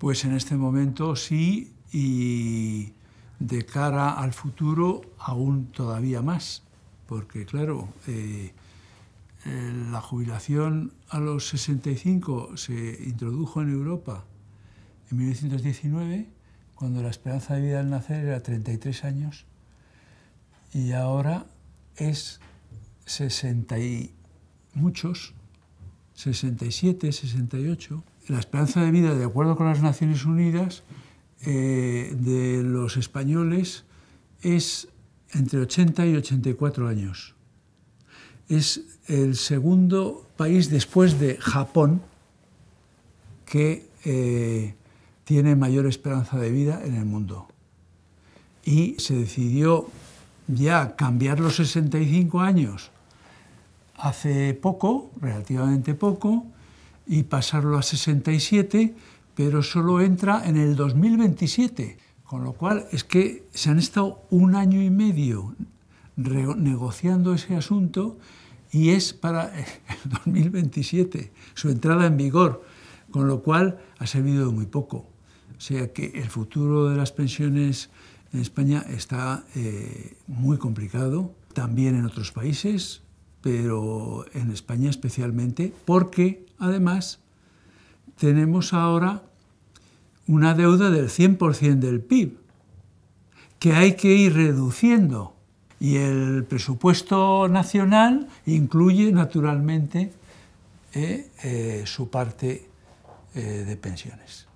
pues en este momento sí y de cara al futuro aún todavía más, porque claro, eh, eh, la jubilación a los 65 se introdujo en Europa en 1919, cuando la esperanza de vida al nacer era 33 años, y ahora es 60 y muchos, 67, 68 la esperanza de vida, de acuerdo con las Naciones Unidas, eh, de los españoles es entre 80 y 84 años. Es el segundo país después de Japón que eh, tiene mayor esperanza de vida en el mundo. Y se decidió ya cambiar los 65 años hace poco, relativamente poco, y pasarlo a 67, pero solo entra en el 2027. Con lo cual es que se han estado un año y medio negociando ese asunto y es para el 2027 su entrada en vigor, con lo cual ha servido de muy poco. O sea que el futuro de las pensiones en España está eh, muy complicado, también en otros países, pero en España especialmente, porque además tenemos ahora una deuda del 100% del PIB, que hay que ir reduciendo. Y el presupuesto nacional incluye naturalmente eh, eh, su parte eh, de pensiones.